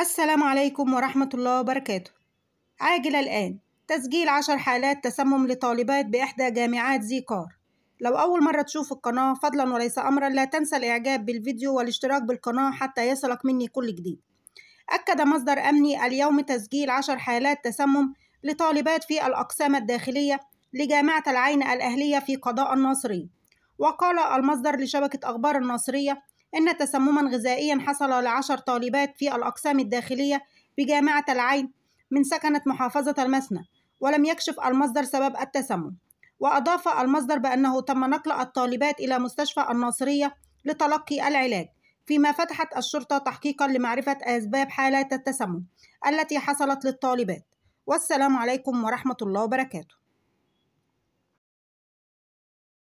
السلام عليكم ورحمة الله وبركاته عاجل الآن تسجيل عشر حالات تسمم لطالبات بإحدى جامعات زيكار لو أول مرة تشوف القناة فضلا وليس أمرا لا تنسى الإعجاب بالفيديو والاشتراك بالقناة حتى يصلك مني كل جديد أكد مصدر أمني اليوم تسجيل عشر حالات تسمم لطالبات في الأقسام الداخلية لجامعة العين الأهلية في قضاء الناصري وقال المصدر لشبكة أخبار الناصرية أن تسمما غذائيا حصل لعشر طالبات في الأقسام الداخلية بجامعة العين من سكنة محافظة المثنى ولم يكشف المصدر سبب التسمم وأضاف المصدر بأنه تم نقل الطالبات إلى مستشفى الناصرية لتلقي العلاج فيما فتحت الشرطة تحقيقا لمعرفة أسباب حالات التسمم التي حصلت للطالبات والسلام عليكم ورحمة الله وبركاته